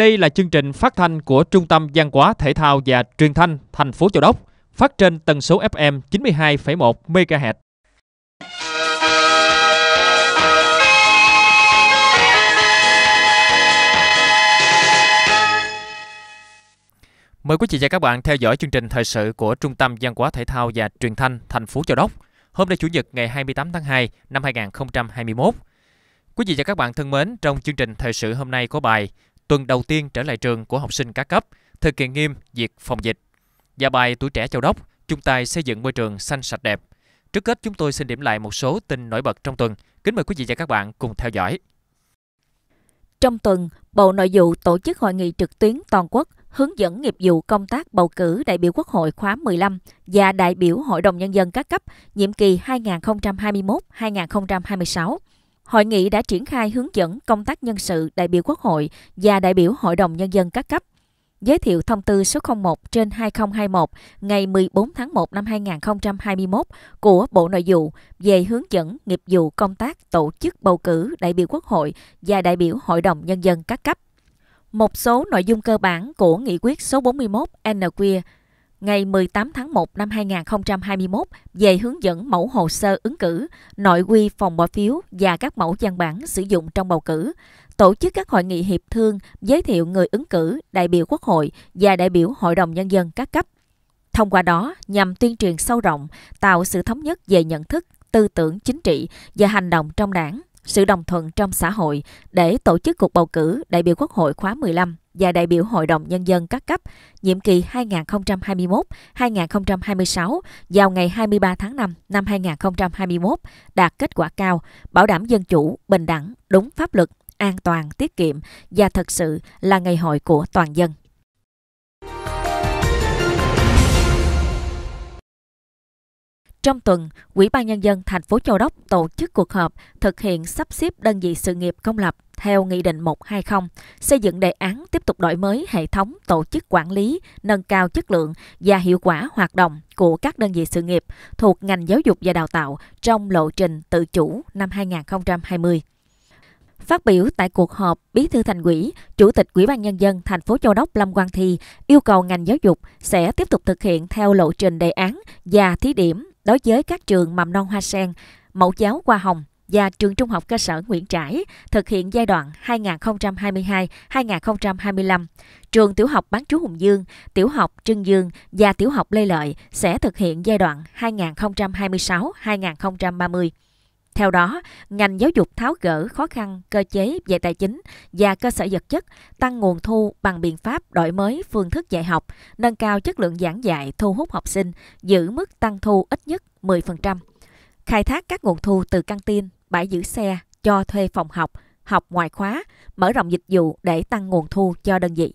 Đây là chương trình phát thanh của Trung tâm Văn hóa Thể thao và Truyền thanh thành phố Châu Đốc, phát trên tần số FM 92,1 MHz. Mời quý chị và các bạn theo dõi chương trình thời sự của Trung tâm Văn hóa Thể thao và Truyền thanh thành phố Châu Đốc. Hôm nay Chủ nhật ngày 28 tháng 2 năm 2021. Quý vị và các bạn thân mến, trong chương trình thời sự hôm nay có bài tuần đầu tiên trở lại trường của học sinh các cấp, thực hiện nghiêm việc phòng dịch. Và bài Tuổi trẻ Châu Đốc, chung tay xây dựng môi trường xanh sạch đẹp. Trước hết chúng tôi xin điểm lại một số tin nổi bật trong tuần. Kính mời quý vị và các bạn cùng theo dõi. Trong tuần, Bộ Nội vụ tổ chức hội nghị trực tuyến toàn quốc hướng dẫn nghiệp vụ công tác bầu cử đại biểu Quốc hội khóa 15 và đại biểu Hội đồng Nhân dân các cấp nhiệm kỳ 2021-2026 Hội nghị đã triển khai hướng dẫn công tác nhân sự đại biểu Quốc hội và đại biểu Hội đồng Nhân dân các cấp, giới thiệu thông tư số 01 trên 2021 ngày 14 tháng 1 năm 2021 của Bộ Nội vụ về hướng dẫn nghiệp vụ công tác tổ chức bầu cử đại biểu Quốc hội và đại biểu Hội đồng Nhân dân các cấp. Một số nội dung cơ bản của Nghị quyết số 41 NQ ngày 18 tháng 1 năm 2021 về hướng dẫn mẫu hồ sơ ứng cử, nội quy phòng bỏ phiếu và các mẫu văn bản sử dụng trong bầu cử, tổ chức các hội nghị hiệp thương, giới thiệu người ứng cử, đại biểu quốc hội và đại biểu hội đồng nhân dân các cấp. Thông qua đó nhằm tuyên truyền sâu rộng, tạo sự thống nhất về nhận thức, tư tưởng chính trị và hành động trong đảng, sự đồng thuận trong xã hội để tổ chức cuộc bầu cử đại biểu Quốc hội khóa 15 và đại biểu Hội đồng Nhân dân các cấp nhiệm kỳ 2021-2026 vào ngày 23 tháng 5 năm 2021 đạt kết quả cao, bảo đảm dân chủ, bình đẳng, đúng pháp luật, an toàn, tiết kiệm và thật sự là ngày hội của toàn dân. Trong tuần, Ủy ban nhân dân thành phố Châu Đốc tổ chức cuộc họp thực hiện sắp xếp đơn vị sự nghiệp công lập theo Nghị định 120, xây dựng đề án tiếp tục đổi mới hệ thống tổ chức quản lý, nâng cao chất lượng và hiệu quả hoạt động của các đơn vị sự nghiệp thuộc ngành giáo dục và đào tạo trong lộ trình tự chủ năm 2020. Phát biểu tại cuộc họp, Bí thư Thành ủy, Chủ tịch Ủy ban nhân dân thành phố Châu Đốc Lâm Quang Thi yêu cầu ngành giáo dục sẽ tiếp tục thực hiện theo lộ trình đề án và thí điểm đối với các trường mầm non hoa sen, mẫu giáo hoa hồng và trường Trung học cơ sở Nguyễn Trãi thực hiện giai đoạn 2022-2025. Trường tiểu học Bán chú Hùng Dương, tiểu học Trưng Dương và tiểu học Lê Lợi sẽ thực hiện giai đoạn 2026-2030. Theo đó, ngành giáo dục tháo gỡ khó khăn cơ chế về tài chính và cơ sở vật chất, tăng nguồn thu bằng biện pháp đổi mới phương thức dạy học, nâng cao chất lượng giảng dạy thu hút học sinh, giữ mức tăng thu ít nhất 10% khai thác các nguồn thu từ căng tin bãi giữ xe, cho thuê phòng học, học ngoại khóa, mở rộng dịch vụ để tăng nguồn thu cho đơn vị.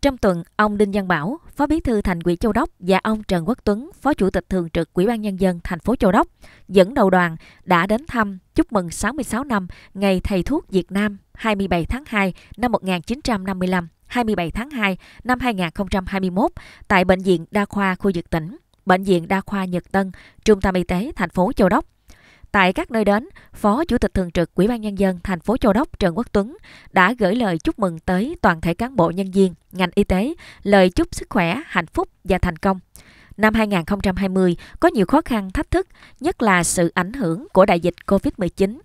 Trong tuần, ông Đinh Văn Bảo, Phó Bí thư Thành ủy Châu Đốc và ông Trần Quốc Tuấn, Phó Chủ tịch Thường trực Ủy ban Nhân dân thành phố Châu Đốc, dẫn đầu đoàn đã đến thăm chúc mừng 66 năm Ngày Thầy Thuốc Việt Nam 27 tháng 2 năm 1955, 27 tháng 2 năm 2021 tại Bệnh viện Đa khoa khu vực tỉnh. Bệnh viện Đa khoa Nhật Tân, Trung tâm Y tế thành phố Châu Đốc. Tại các nơi đến, Phó Chủ tịch Thường trực Ủy ban Nhân dân thành phố Châu Đốc Trần Quốc Tuấn đã gửi lời chúc mừng tới toàn thể cán bộ nhân viên, ngành y tế, lời chúc sức khỏe, hạnh phúc và thành công. Năm 2020 có nhiều khó khăn thách thức, nhất là sự ảnh hưởng của đại dịch COVID-19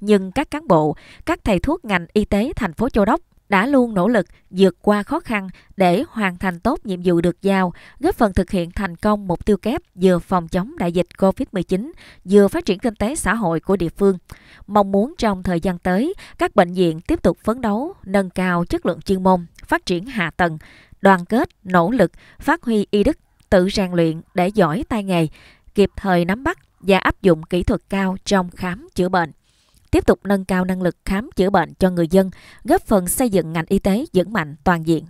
nhưng các cán bộ, các thầy thuốc ngành y tế thành phố Châu Đốc đã luôn nỗ lực vượt qua khó khăn để hoàn thành tốt nhiệm vụ được giao, góp phần thực hiện thành công mục tiêu kép vừa phòng chống đại dịch COVID-19, vừa phát triển kinh tế xã hội của địa phương. Mong muốn trong thời gian tới, các bệnh viện tiếp tục phấn đấu, nâng cao chất lượng chuyên môn, phát triển hạ tầng, đoàn kết, nỗ lực, phát huy y đức, tự rèn luyện để giỏi tay nghề, kịp thời nắm bắt và áp dụng kỹ thuật cao trong khám chữa bệnh tiếp tục nâng cao năng lực khám chữa bệnh cho người dân, góp phần xây dựng ngành y tế vững mạnh toàn diện.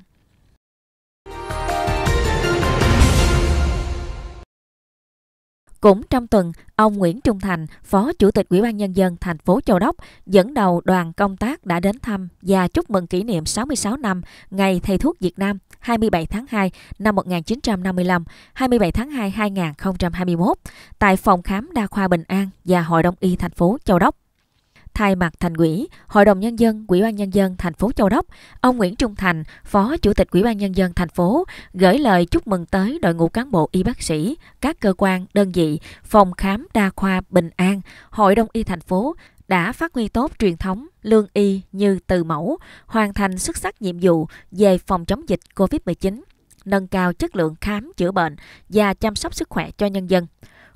Cũng trong tuần, ông Nguyễn Trung Thành, Phó Chủ tịch Ủy ban Nhân dân thành phố Châu Đốc, dẫn đầu đoàn công tác đã đến thăm và chúc mừng kỷ niệm 66 năm Ngày Thầy Thuốc Việt Nam 27 tháng 2 năm 1955, 27 tháng 2 2021 tại phòng khám đa khoa Bình An và Hội đồng y thành phố Châu Đốc. Thay mặt thành ủy, Hội đồng nhân dân, Ủy ban nhân dân thành phố Châu Đốc, ông Nguyễn Trung Thành, Phó Chủ tịch Ủy ban nhân dân thành phố gửi lời chúc mừng tới đội ngũ cán bộ y bác sĩ, các cơ quan, đơn vị, phòng khám đa khoa Bình An, Hội đồng y thành phố đã phát huy tốt truyền thống lương y như từ mẫu, hoàn thành xuất sắc nhiệm vụ về phòng chống dịch COVID-19, nâng cao chất lượng khám chữa bệnh và chăm sóc sức khỏe cho nhân dân.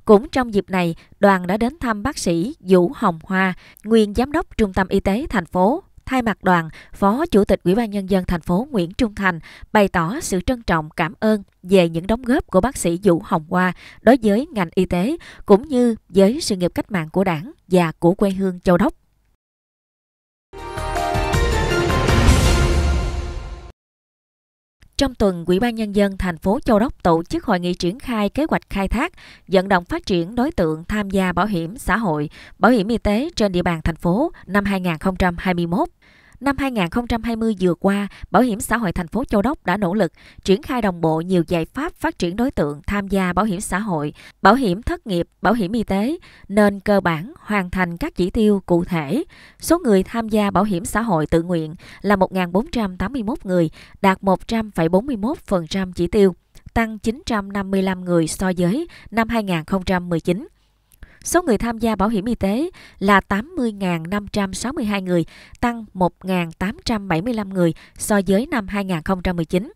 Cũng trong dịp này, đoàn đã đến thăm bác sĩ Vũ Hồng Hoa, nguyên giám đốc Trung tâm Y tế thành phố. Thay mặt đoàn, Phó Chủ tịch Ủy ban Nhân dân thành phố Nguyễn Trung Thành bày tỏ sự trân trọng cảm ơn về những đóng góp của bác sĩ Vũ Hồng Hoa đối với ngành y tế cũng như với sự nghiệp cách mạng của đảng và của quê hương Châu Đốc. Trong tuần, Ủy ban Nhân dân thành phố Châu Đốc tổ chức hội nghị triển khai kế hoạch khai thác, vận động phát triển đối tượng tham gia bảo hiểm xã hội, bảo hiểm y tế trên địa bàn thành phố năm 2021. Năm 2020 vừa qua, Bảo hiểm xã hội thành phố Châu Đốc đã nỗ lực triển khai đồng bộ nhiều giải pháp phát triển đối tượng tham gia bảo hiểm xã hội, bảo hiểm thất nghiệp, bảo hiểm y tế, nên cơ bản hoàn thành các chỉ tiêu cụ thể. Số người tham gia bảo hiểm xã hội tự nguyện là 1.481 người, đạt 100,41% chỉ tiêu, tăng 955 người so với năm 2019. Số người tham gia bảo hiểm y tế là 80.562 người, tăng 1.875 người so với năm 2019.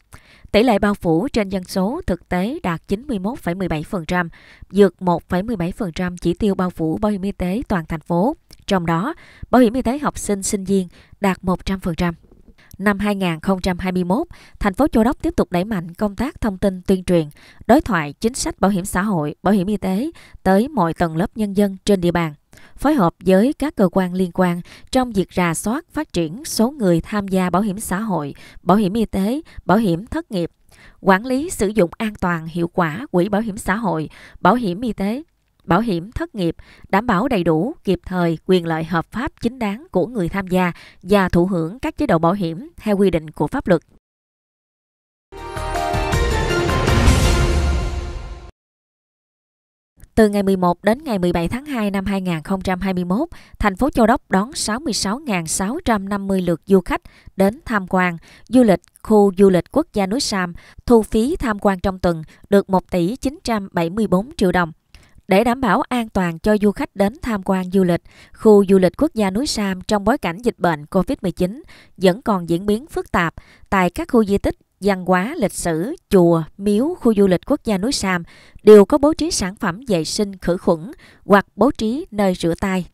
Tỷ lệ bao phủ trên dân số thực tế đạt 91,17%, vượt 1,17% chỉ tiêu bao phủ bảo hiểm y tế toàn thành phố. Trong đó, bảo hiểm y tế học sinh sinh viên đạt 100% năm 2021, thành phố Châu Đốc tiếp tục đẩy mạnh công tác thông tin tuyên truyền, đối thoại chính sách bảo hiểm xã hội, bảo hiểm y tế tới mọi tầng lớp nhân dân trên địa bàn phối hợp với các cơ quan liên quan trong việc rà soát phát triển số người tham gia bảo hiểm xã hội, bảo hiểm y tế, bảo hiểm thất nghiệp, quản lý sử dụng an toàn hiệu quả quỹ bảo hiểm xã hội, bảo hiểm y tế, bảo hiểm thất nghiệp, đảm bảo đầy đủ, kịp thời quyền lợi hợp pháp chính đáng của người tham gia và thụ hưởng các chế độ bảo hiểm theo quy định của pháp luật. Từ ngày 11 đến ngày 17 tháng 2 năm 2021, thành phố Châu Đốc đón 66.650 lượt du khách đến tham quan du lịch khu du lịch quốc gia núi Sam, thu phí tham quan trong tuần được 1 tỷ 974 triệu đồng. Để đảm bảo an toàn cho du khách đến tham quan du lịch, khu du lịch quốc gia núi Sam trong bối cảnh dịch bệnh COVID-19 vẫn còn diễn biến phức tạp tại các khu di tích văn hóa lịch sử, chùa, miếu khu du lịch quốc gia núi Sam đều có bố trí sản phẩm vệ sinh khử khuẩn hoặc bố trí nơi rửa tay.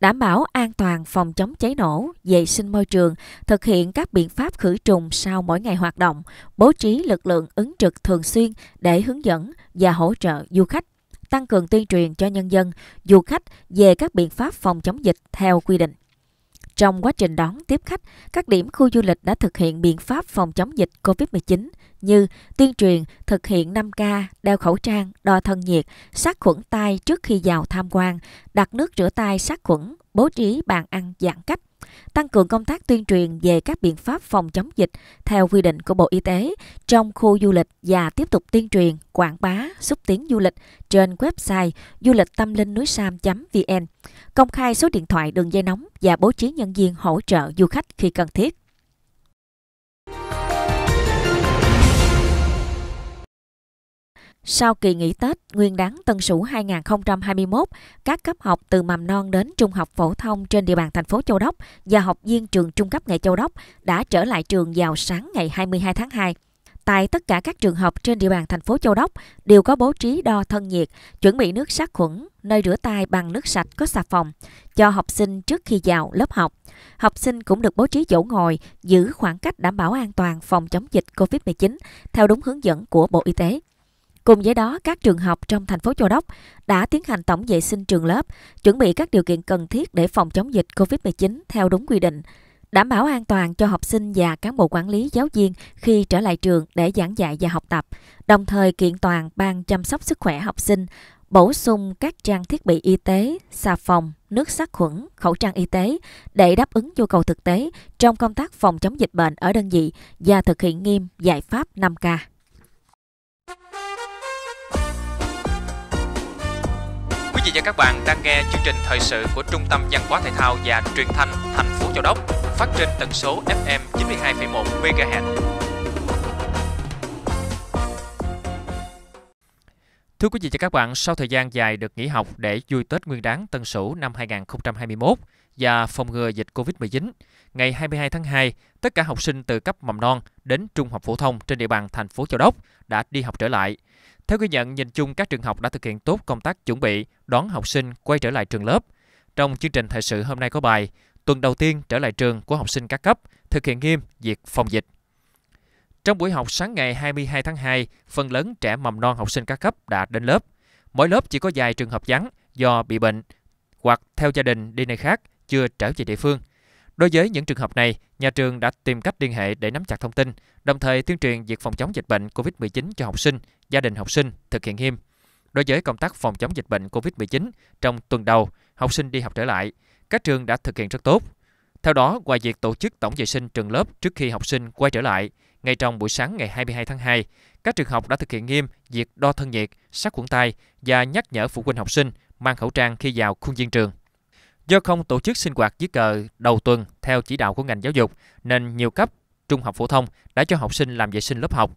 Đảm bảo an toàn phòng chống cháy nổ, vệ sinh môi trường, thực hiện các biện pháp khử trùng sau mỗi ngày hoạt động, bố trí lực lượng ứng trực thường xuyên để hướng dẫn và hỗ trợ du khách tăng cường tuyên truyền cho nhân dân, du khách về các biện pháp phòng chống dịch theo quy định. Trong quá trình đón tiếp khách, các điểm khu du lịch đã thực hiện biện pháp phòng chống dịch COVID-19 như tuyên truyền, thực hiện 5K, đeo khẩu trang, đo thân nhiệt, sát khuẩn tay trước khi vào tham quan, đặt nước rửa tay sát khuẩn, bố trí bàn ăn giãn cách, tăng cường công tác tuyên truyền về các biện pháp phòng chống dịch theo quy định của Bộ Y tế trong khu du lịch và tiếp tục tuyên truyền, quảng bá, xúc tiến du lịch trên website du lịch tâm linh núi sam.vn, công khai số điện thoại đường dây nóng và bố trí nhân viên hỗ trợ du khách khi cần thiết. Sau kỳ nghỉ Tết, nguyên Đán Tân Sửu 2021, các cấp học từ mầm non đến trung học phổ thông trên địa bàn thành phố Châu Đốc và học viên trường trung cấp nghề Châu Đốc đã trở lại trường vào sáng ngày 22 tháng 2. Tại tất cả các trường học trên địa bàn thành phố Châu Đốc đều có bố trí đo thân nhiệt, chuẩn bị nước sát khuẩn, nơi rửa tay bằng nước sạch có xà phòng cho học sinh trước khi vào lớp học. Học sinh cũng được bố trí chỗ ngồi, giữ khoảng cách đảm bảo an toàn phòng chống dịch COVID-19 theo đúng hướng dẫn của Bộ Y tế. Cùng với đó, các trường học trong thành phố Châu Đốc đã tiến hành tổng vệ sinh trường lớp, chuẩn bị các điều kiện cần thiết để phòng chống dịch COVID-19 theo đúng quy định, đảm bảo an toàn cho học sinh và cán bộ quản lý giáo viên khi trở lại trường để giảng dạy và học tập, đồng thời kiện toàn ban chăm sóc sức khỏe học sinh, bổ sung các trang thiết bị y tế, xà phòng, nước sát khuẩn, khẩu trang y tế để đáp ứng nhu cầu thực tế trong công tác phòng chống dịch bệnh ở đơn vị và thực hiện nghiêm giải pháp 5K. vị và các bạn đang nghe chương trình thời sự của Trung tâm Văn hóa Thể thao và Truyền thanh thành phố Châu Đốc phát trên tần số FM 92,1 MHz. Thưa quý vị và các bạn, sau thời gian dài được nghỉ học để vui Tết Nguyên đán Tân Sửu năm 2021 và phòng ngừa dịch Covid-19, ngày 22 tháng 2, tất cả học sinh từ cấp mầm non đến trung học phổ thông trên địa bàn thành phố Châu Đốc đã đi học trở lại. Theo ghi nhận, nhìn chung các trường học đã thực hiện tốt công tác chuẩn bị đón học sinh quay trở lại trường lớp. Trong chương trình thời sự hôm nay có bài Tuần đầu tiên trở lại trường của học sinh các cấp, thực hiện nghiêm việc phòng dịch. Trong buổi học sáng ngày 22 tháng 2, phần lớn trẻ mầm non học sinh các cấp đã đến lớp. Mỗi lớp chỉ có vài trường hợp vắng do bị bệnh hoặc theo gia đình đi nơi khác chưa trở về địa phương. Đối với những trường hợp này, nhà trường đã tìm cách liên hệ để nắm chặt thông tin, đồng thời tuyên truyền việc phòng chống dịch bệnh COVID-19 cho học sinh gia đình học sinh thực hiện nghiêm. Đối với công tác phòng chống dịch bệnh COVID-19 trong tuần đầu học sinh đi học trở lại, các trường đã thực hiện rất tốt. Theo đó, ngoài việc tổ chức tổng vệ sinh trường lớp trước khi học sinh quay trở lại, ngay trong buổi sáng ngày 22 tháng 2, các trường học đã thực hiện nghiêm việc đo thân nhiệt, sát khuẩn tay và nhắc nhở phụ huynh học sinh mang khẩu trang khi vào khuôn viên trường. Do không tổ chức sinh hoạt dưới cờ đầu tuần theo chỉ đạo của ngành giáo dục, nên nhiều cấp trung học phổ thông đã cho học sinh làm vệ sinh lớp học.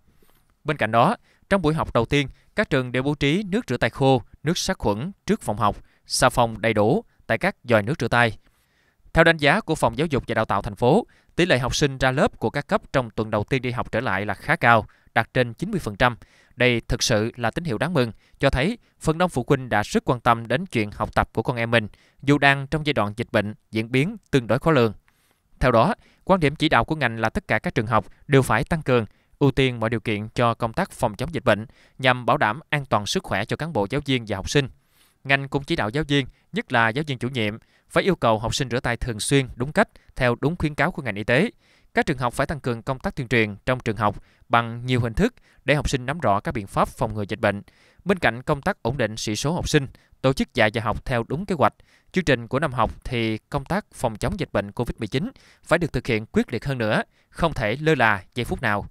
Bên cạnh đó, trong buổi học đầu tiên, các trường đều bố trí nước rửa tay khô, nước sát khuẩn trước phòng học, xà phòng đầy đủ tại các giòi nước rửa tay. Theo đánh giá của Phòng Giáo dục và Đào tạo thành phố, tỷ lệ học sinh ra lớp của các cấp trong tuần đầu tiên đi học trở lại là khá cao, đạt trên 90%. Đây thực sự là tín hiệu đáng mừng, cho thấy phần đông phụ huynh đã rất quan tâm đến chuyện học tập của con em mình, dù đang trong giai đoạn dịch bệnh diễn biến tương đối khó lường. Theo đó, quan điểm chỉ đạo của ngành là tất cả các trường học đều phải tăng cường ưu tiên mọi điều kiện cho công tác phòng chống dịch bệnh nhằm bảo đảm an toàn sức khỏe cho cán bộ giáo viên và học sinh. Ngành cũng chỉ đạo giáo viên, nhất là giáo viên chủ nhiệm, phải yêu cầu học sinh rửa tay thường xuyên đúng cách theo đúng khuyến cáo của ngành y tế. Các trường học phải tăng cường công tác tuyên truyền trong trường học bằng nhiều hình thức để học sinh nắm rõ các biện pháp phòng ngừa dịch bệnh. Bên cạnh công tác ổn định sĩ số học sinh, tổ chức dạy và học theo đúng kế hoạch, chương trình của năm học thì công tác phòng chống dịch bệnh COVID-19 phải được thực hiện quyết liệt hơn nữa, không thể lơ là giây phút nào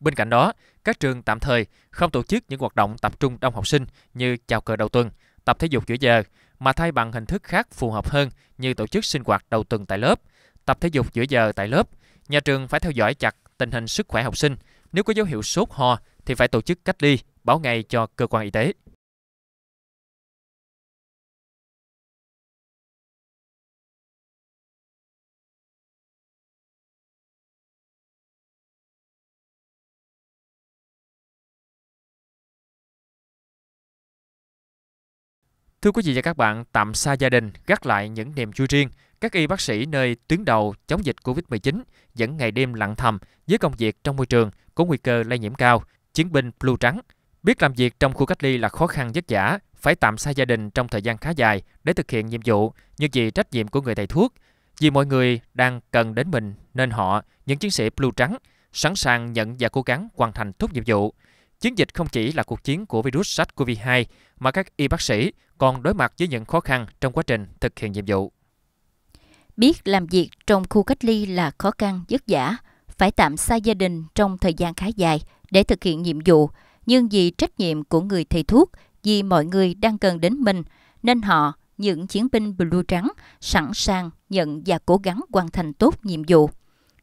Bên cạnh đó, các trường tạm thời không tổ chức những hoạt động tập trung đông học sinh như chào cờ đầu tuần, tập thể dục giữa giờ, mà thay bằng hình thức khác phù hợp hơn như tổ chức sinh hoạt đầu tuần tại lớp, tập thể dục giữa giờ tại lớp. Nhà trường phải theo dõi chặt tình hình sức khỏe học sinh. Nếu có dấu hiệu sốt ho thì phải tổ chức cách ly, báo ngay cho cơ quan y tế. Thưa quý vị và các bạn, tạm xa gia đình, gác lại những niềm vui riêng, các y bác sĩ nơi tuyến đầu chống dịch Covid-19 vẫn ngày đêm lặng thầm với công việc trong môi trường có nguy cơ lây nhiễm cao, chiến binh blue trắng. Biết làm việc trong khu cách ly là khó khăn vất vả, phải tạm xa gia đình trong thời gian khá dài để thực hiện nhiệm vụ như vì trách nhiệm của người thầy thuốc. Vì mọi người đang cần đến mình nên họ, những chiến sĩ blue trắng, sẵn sàng nhận và cố gắng hoàn thành tốt nhiệm vụ. Chiến dịch không chỉ là cuộc chiến của virus SARS-CoV-2 mà các y bác sĩ còn đối mặt với những khó khăn trong quá trình thực hiện nhiệm vụ. Biết làm việc trong khu cách ly là khó khăn, vất vả, phải tạm xa gia đình trong thời gian khá dài để thực hiện nhiệm vụ, nhưng vì trách nhiệm của người thầy thuốc, vì mọi người đang cần đến mình, nên họ, những chiến binh blue trắng, sẵn sàng nhận và cố gắng hoàn thành tốt nhiệm vụ.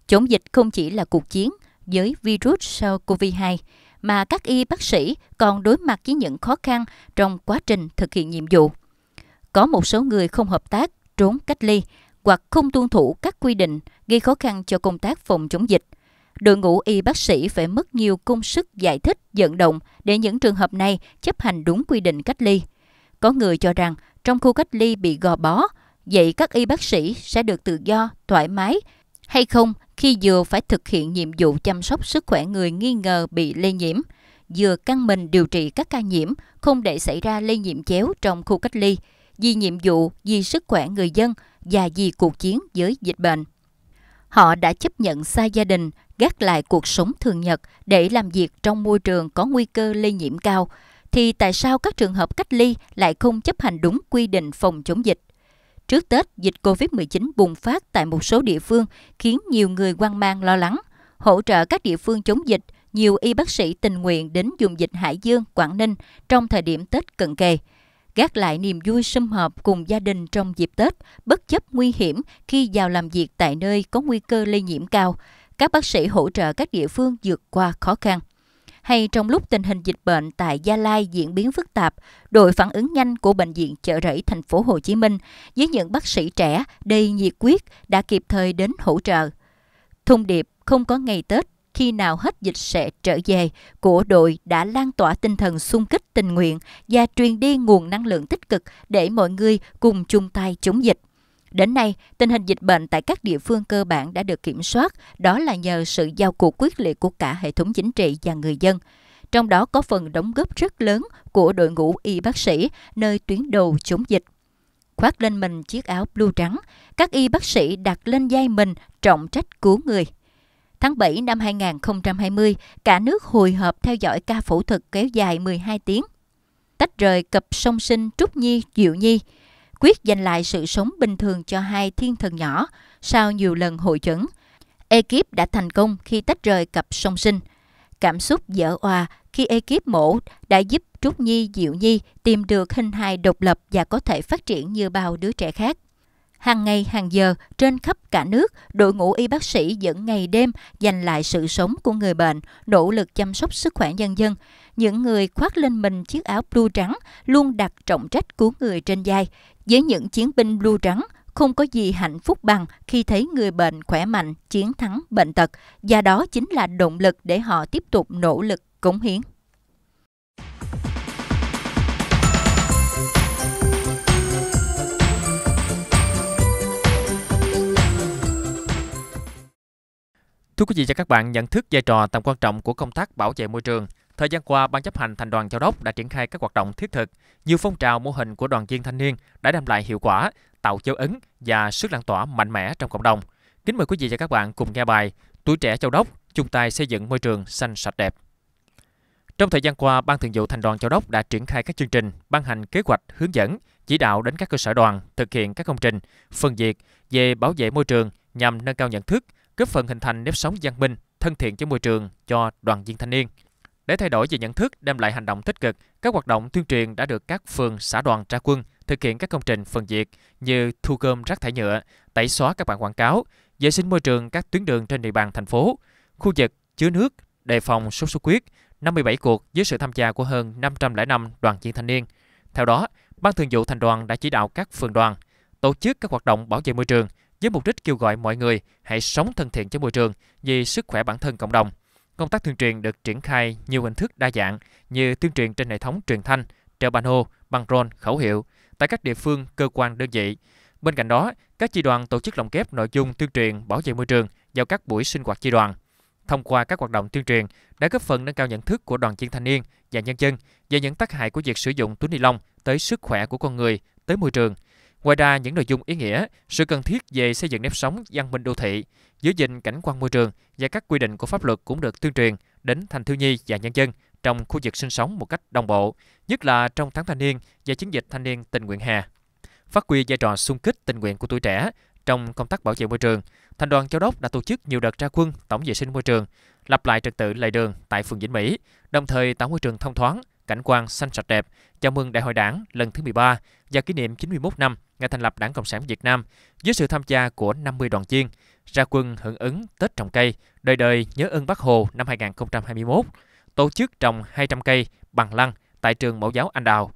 Chống dịch không chỉ là cuộc chiến với virus SARS-CoV-2, mà các y bác sĩ còn đối mặt với những khó khăn trong quá trình thực hiện nhiệm vụ. Có một số người không hợp tác, trốn cách ly hoặc không tuân thủ các quy định gây khó khăn cho công tác phòng chống dịch. Đội ngũ y bác sĩ phải mất nhiều công sức giải thích, vận động để những trường hợp này chấp hành đúng quy định cách ly. Có người cho rằng trong khu cách ly bị gò bó, vậy các y bác sĩ sẽ được tự do, thoải mái hay không khi vừa phải thực hiện nhiệm vụ chăm sóc sức khỏe người nghi ngờ bị lây nhiễm, vừa căng mình điều trị các ca nhiễm không để xảy ra lây nhiễm chéo trong khu cách ly, vì nhiệm vụ, vì sức khỏe người dân và vì cuộc chiến với dịch bệnh. Họ đã chấp nhận xa gia đình, gác lại cuộc sống thường nhật để làm việc trong môi trường có nguy cơ lây nhiễm cao, thì tại sao các trường hợp cách ly lại không chấp hành đúng quy định phòng chống dịch? Trước Tết, dịch COVID-19 bùng phát tại một số địa phương khiến nhiều người quan mang lo lắng. Hỗ trợ các địa phương chống dịch, nhiều y bác sĩ tình nguyện đến dùng dịch Hải Dương, Quảng Ninh trong thời điểm Tết cận kề. Gác lại niềm vui sum họp cùng gia đình trong dịp Tết, bất chấp nguy hiểm khi vào làm việc tại nơi có nguy cơ lây nhiễm cao, các bác sĩ hỗ trợ các địa phương vượt qua khó khăn hay trong lúc tình hình dịch bệnh tại Gia Lai diễn biến phức tạp, đội phản ứng nhanh của bệnh viện Chợ Rẫy thành phố Hồ Chí Minh với những bác sĩ trẻ đầy nhiệt quyết đã kịp thời đến hỗ trợ. Thông điệp không có ngày Tết khi nào hết dịch sẽ trở về của đội đã lan tỏa tinh thần sung kích tình nguyện và truyền đi nguồn năng lượng tích cực để mọi người cùng chung tay chống dịch. Đến nay, tình hình dịch bệnh tại các địa phương cơ bản đã được kiểm soát, đó là nhờ sự giao cuộc quyết liệt của cả hệ thống chính trị và người dân. Trong đó có phần đóng góp rất lớn của đội ngũ y bác sĩ nơi tuyến đầu chống dịch. Khoác lên mình chiếc áo blue trắng, các y bác sĩ đặt lên vai mình trọng trách cứu người. Tháng 7 năm 2020, cả nước hồi họp theo dõi ca phẫu thuật kéo dài 12 tiếng. Tách rời cặp song sinh Trúc Nhi, Diệu Nhi – quyết giành lại sự sống bình thường cho hai thiên thần nhỏ sau nhiều lần hội chẩn. Ekip đã thành công khi tách rời cặp song sinh. Cảm xúc dở hòa khi ekip mổ đã giúp Trúc Nhi Diệu Nhi tìm được hình hài độc lập và có thể phát triển như bao đứa trẻ khác. Hàng ngày hàng giờ trên khắp cả nước, đội ngũ y bác sĩ dẫn ngày đêm giành lại sự sống của người bệnh, nỗ lực chăm sóc sức khỏe nhân dân. Những người khoác lên mình chiếc áo blue trắng luôn đặt trọng trách của người trên vai, với những chiến binh blue trắng, không có gì hạnh phúc bằng khi thấy người bệnh khỏe mạnh chiến thắng bệnh tật và đó chính là động lực để họ tiếp tục nỗ lực cống hiến. Thưa quý vị và các bạn, nhận thức vai trò tầm quan trọng của công tác bảo vệ môi trường Thời gian qua, Ban chấp hành Thành đoàn Châu Đốc đã triển khai các hoạt động thiết thực. Nhiều phong trào mô hình của đoàn viên thanh niên đã đem lại hiệu quả, tạo dấu ấn và sức lan tỏa mạnh mẽ trong cộng đồng. Kính mời quý vị và các bạn cùng nghe bài Tuổi trẻ Châu Đốc chung tay xây dựng môi trường xanh sạch đẹp. Trong thời gian qua, Ban Thường vụ Thành đoàn Châu Đốc đã triển khai các chương trình, ban hành kế hoạch, hướng dẫn, chỉ đạo đến các cơ sở đoàn thực hiện các công trình, phần việc về bảo vệ môi trường nhằm nâng cao nhận thức, góp phần hình thành nếp sống văn minh, thân thiện với môi trường cho đoàn viên thanh niên. Để thay đổi về nhận thức, đem lại hành động tích cực, các hoạt động tuyên truyền đã được các phường, xã đoàn ra quân thực hiện các công trình phần diệt như thu gom rác thải nhựa, tẩy xóa các bảng quảng cáo, vệ sinh môi trường các tuyến đường trên địa bàn thành phố, khu vực chứa nước, đề phòng sốt xuất huyết, 57 cuộc với sự tham gia của hơn 505 đoàn viên thanh niên. Theo đó, Ban Thường vụ Thành đoàn đã chỉ đạo các phường đoàn tổ chức các hoạt động bảo vệ môi trường với mục đích kêu gọi mọi người hãy sống thân thiện với môi trường vì sức khỏe bản thân cộng đồng. Công tác tuyên truyền được triển khai nhiều hình thức đa dạng như tuyên truyền trên hệ thống truyền thanh, treo bano, băng rôn, khẩu hiệu tại các địa phương, cơ quan đơn vị. Bên cạnh đó, các chi đoàn tổ chức lồng ghép nội dung tuyên truyền bảo vệ môi trường vào các buổi sinh hoạt chi đoàn. Thông qua các hoạt động tuyên truyền đã góp phần nâng cao nhận thức của đoàn viên thanh niên và nhân dân về những tác hại của việc sử dụng túi ni lông tới sức khỏe của con người, tới môi trường. Ngoài ra, những nội dung ý nghĩa, sự cần thiết về xây dựng nếp sống văn minh đô thị giữ gìn cảnh quan môi trường và các quy định của pháp luật cũng được tuyên truyền đến thanh thiếu nhi và nhân dân trong khu vực sinh sống một cách đồng bộ, nhất là trong tháng thanh niên và chiến dịch thanh niên tình nguyện hè. Phát huy vai trò xung kích tình nguyện của tuổi trẻ trong công tác bảo vệ môi trường, thành đoàn Châu Đốc đã tổ chức nhiều đợt ra quân tổng vệ sinh môi trường, lập lại trật tự lề đường tại phường Vĩnh Mỹ, đồng thời tạo môi trường thông thoáng, cảnh quan xanh sạch đẹp, chào mừng Đại hội Đảng lần thứ 13 và kỷ niệm 91 năm ngày thành lập Đảng Cộng sản Việt Nam với sự tham gia của 50 đoàn viên, ra quân hưởng ứng Tết trồng cây, đời đời nhớ ơn Bác Hồ năm 2021, tổ chức trồng 200 cây bằng lăng tại trường mẫu giáo Anh Đào.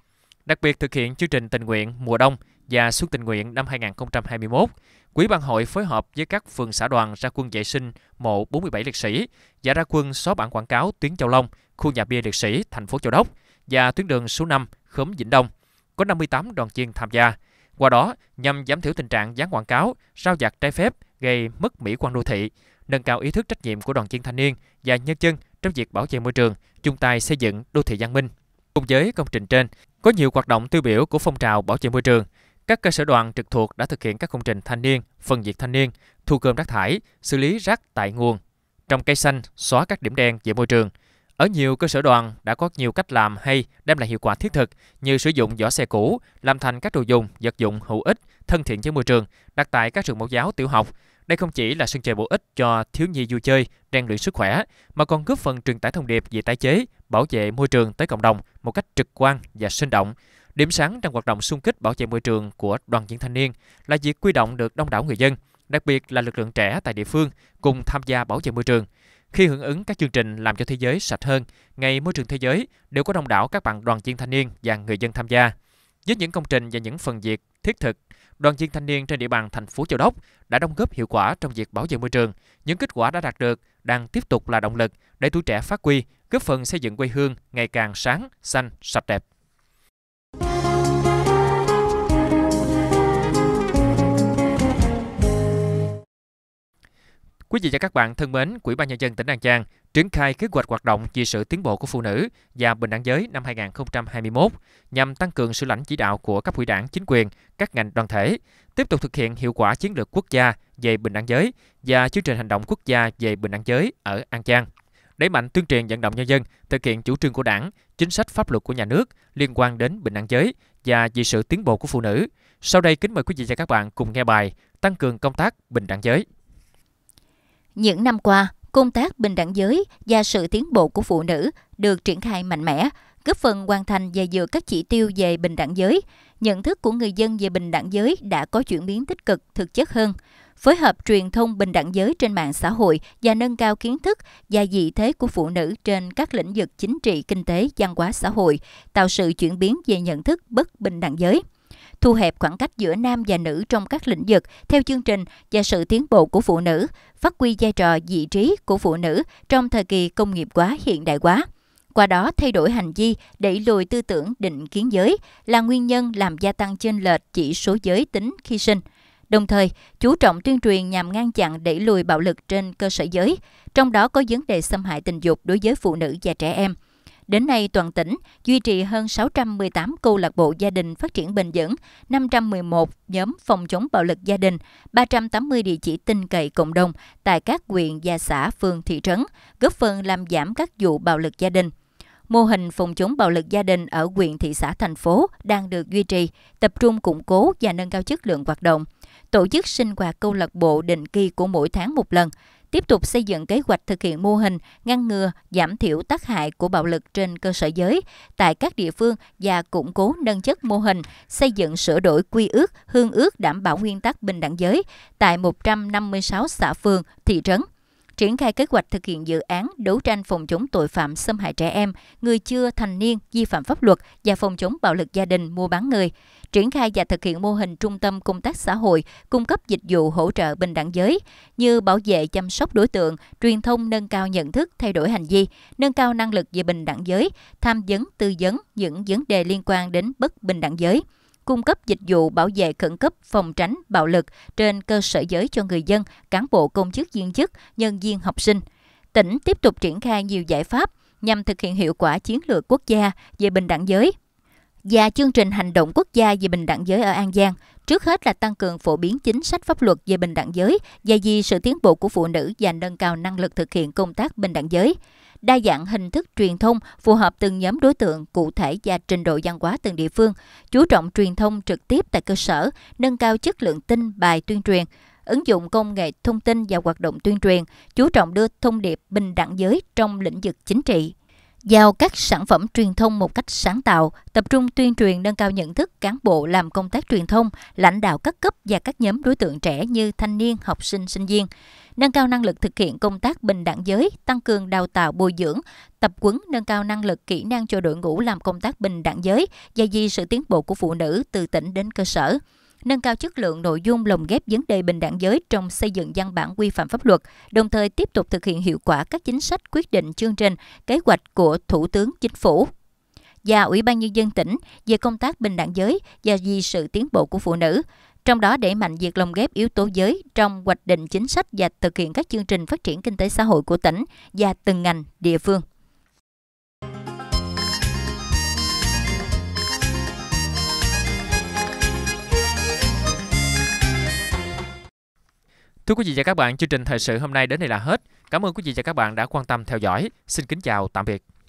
Đặc biệt thực hiện chương trình tình nguyện mùa đông và xuân tình nguyện năm 2021, Quỹ ban hội phối hợp với các phường xã đoàn ra quân vệ sinh mộ 47 liệt sĩ và ra quân xóa bản quảng cáo tuyến Châu Long, khu nhà bia liệt sĩ thành phố Châu Đốc và tuyến đường số 5 khóm Vĩnh Đông. Có 58 đoàn viên tham gia. Qua đó, nhằm giảm thiểu tình trạng dán quảng cáo, sao giặt trái phép, gây mất mỹ quan đô thị, nâng cao ý thức trách nhiệm của đoàn viên thanh niên và nhân dân trong việc bảo vệ môi trường, chung tay xây dựng đô thị văn minh. Cùng với công trình trên, có nhiều hoạt động tiêu biểu của phong trào bảo vệ môi trường. Các cơ sở đoàn trực thuộc đã thực hiện các công trình thanh niên, phân diệt thanh niên, thu gom rác thải, xử lý rác tại nguồn, trồng cây xanh, xóa các điểm đen về môi trường. Ở nhiều cơ sở đoàn đã có nhiều cách làm hay đem lại hiệu quả thiết thực như sử dụng vỏ xe cũ làm thành các đồ dùng, vật dụng hữu ích, thân thiện với môi trường, đặt tại các trường mẫu giáo tiểu học, đây không chỉ là sân chơi bổ ích cho thiếu nhi vui chơi, rèn luyện sức khỏe, mà còn góp phần truyền tải thông điệp về tái chế, bảo vệ môi trường tới cộng đồng một cách trực quan và sinh động. Điểm sáng trong hoạt động xung kích bảo vệ môi trường của đoàn viên thanh niên là việc quy động được đông đảo người dân, đặc biệt là lực lượng trẻ tại địa phương cùng tham gia bảo vệ môi trường. Khi hưởng ứng các chương trình làm cho thế giới sạch hơn, Ngày Môi trường Thế giới đều có đông đảo các bạn đoàn viên thanh niên và người dân tham gia. Với những công trình và những phần việc thiết thực đoàn viên thanh niên trên địa bàn thành phố Châu Đốc đã đóng góp hiệu quả trong việc bảo vệ môi trường. Những kết quả đã đạt được đang tiếp tục là động lực để tuổi trẻ phát huy, góp phần xây dựng quê hương ngày càng sáng, xanh, sạch đẹp. Quý vị và các bạn thân mến, Quỹ ban nhân dân tỉnh An Giang triển khai kế hoạch hoạt động vì sự tiến bộ của phụ nữ và bình đẳng giới năm 2021 nhằm tăng cường sự lãnh chỉ đạo của các ủy đảng, chính quyền, các ngành đoàn thể, tiếp tục thực hiện hiệu quả chiến lược quốc gia về bình đẳng giới và chương trình hành động quốc gia về bình đẳng giới ở An Giang đẩy mạnh tuyên truyền vận động nhân dân thực hiện chủ trương của đảng, chính sách pháp luật của nhà nước liên quan đến bình đẳng giới và vì sự tiến bộ của phụ nữ. Sau đây kính mời quý vị và các bạn cùng nghe bài Tăng cường công tác bình đẳng giới. Những năm qua, công tác bình đẳng giới và sự tiến bộ của phụ nữ được triển khai mạnh mẽ, góp phần hoàn thành và dựa các chỉ tiêu về bình đẳng giới. Nhận thức của người dân về bình đẳng giới đã có chuyển biến tích cực, thực chất hơn. Phối hợp truyền thông bình đẳng giới trên mạng xã hội và nâng cao kiến thức và vị thế của phụ nữ trên các lĩnh vực chính trị, kinh tế, văn hóa xã hội, tạo sự chuyển biến về nhận thức bất bình đẳng giới thu hẹp khoảng cách giữa nam và nữ trong các lĩnh vực theo chương trình và sự tiến bộ của phụ nữ, phát huy vai trò vị trí của phụ nữ trong thời kỳ công nghiệp hóa hiện đại hóa. Qua đó thay đổi hành vi, đẩy lùi tư tưởng định kiến giới là nguyên nhân làm gia tăng chênh lệch chỉ số giới tính khi sinh. Đồng thời, chú trọng tuyên truyền nhằm ngăn chặn đẩy lùi bạo lực trên cơ sở giới, trong đó có vấn đề xâm hại tình dục đối với phụ nữ và trẻ em – Đến nay, toàn tỉnh duy trì hơn 618 câu lạc bộ gia đình phát triển bền vững, 511 nhóm phòng chống bạo lực gia đình, 380 địa chỉ tin cậy cộng đồng tại các huyện và xã, phường, thị trấn, góp phần làm giảm các vụ bạo lực gia đình. Mô hình phòng chống bạo lực gia đình ở huyện thị xã thành phố đang được duy trì, tập trung củng cố và nâng cao chất lượng hoạt động. Tổ chức sinh hoạt câu lạc bộ định kỳ của mỗi tháng một lần, tiếp tục xây dựng kế hoạch thực hiện mô hình ngăn ngừa, giảm thiểu tác hại của bạo lực trên cơ sở giới tại các địa phương và củng cố nâng chất mô hình xây dựng sửa đổi quy ước, hương ước đảm bảo nguyên tắc bình đẳng giới tại 156 xã phường, thị trấn triển khai kế hoạch thực hiện dự án đấu tranh phòng chống tội phạm xâm hại trẻ em, người chưa thành niên vi phạm pháp luật và phòng chống bạo lực gia đình mua bán người, triển khai và thực hiện mô hình trung tâm công tác xã hội cung cấp dịch vụ hỗ trợ bình đẳng giới như bảo vệ chăm sóc đối tượng, truyền thông nâng cao nhận thức, thay đổi hành vi, nâng cao năng lực về bình đẳng giới, tham vấn tư vấn những vấn đề liên quan đến bất bình đẳng giới cung cấp dịch vụ bảo vệ khẩn cấp phòng tránh bạo lực trên cơ sở giới cho người dân, cán bộ công chức viên chức, nhân viên học sinh. Tỉnh tiếp tục triển khai nhiều giải pháp nhằm thực hiện hiệu quả chiến lược quốc gia về bình đẳng giới và chương trình hành động quốc gia về bình đẳng giới ở An Giang – Trước hết là tăng cường phổ biến chính sách pháp luật về bình đẳng giới và vì sự tiến bộ của phụ nữ và nâng cao năng lực thực hiện công tác bình đẳng giới. Đa dạng hình thức truyền thông phù hợp từng nhóm đối tượng cụ thể và trình độ văn hóa từng địa phương, chú trọng truyền thông trực tiếp tại cơ sở, nâng cao chất lượng tin bài tuyên truyền, ứng dụng công nghệ thông tin và hoạt động tuyên truyền, chú trọng đưa thông điệp bình đẳng giới trong lĩnh vực chính trị, giao các sản phẩm truyền thông một cách sáng tạo, tập trung tuyên truyền nâng cao nhận thức cán bộ làm công tác truyền thông, lãnh đạo các cấp và các nhóm đối tượng trẻ như thanh niên, học sinh, sinh viên, nâng cao năng lực thực hiện công tác bình đẳng giới, tăng cường đào tạo bồi dưỡng, tập quấn nâng cao năng lực kỹ năng cho đội ngũ làm công tác bình đẳng giới và vì sự tiến bộ của phụ nữ từ tỉnh đến cơ sở nâng cao chất lượng nội dung lồng ghép vấn đề bình đẳng giới trong xây dựng văn bản quy phạm pháp luật, đồng thời tiếp tục thực hiện hiệu quả các chính sách quyết định chương trình, kế hoạch của Thủ tướng Chính phủ và Ủy ban Nhân dân tỉnh về công tác bình đẳng giới và vì sự tiến bộ của phụ nữ, trong đó đẩy mạnh việc lồng ghép yếu tố giới trong hoạch định chính sách và thực hiện các chương trình phát triển kinh tế xã hội của tỉnh và từng ngành địa phương. Thưa quý vị và các bạn, chương trình thời sự hôm nay đến đây là hết. Cảm ơn quý vị và các bạn đã quan tâm theo dõi. Xin kính chào, tạm biệt.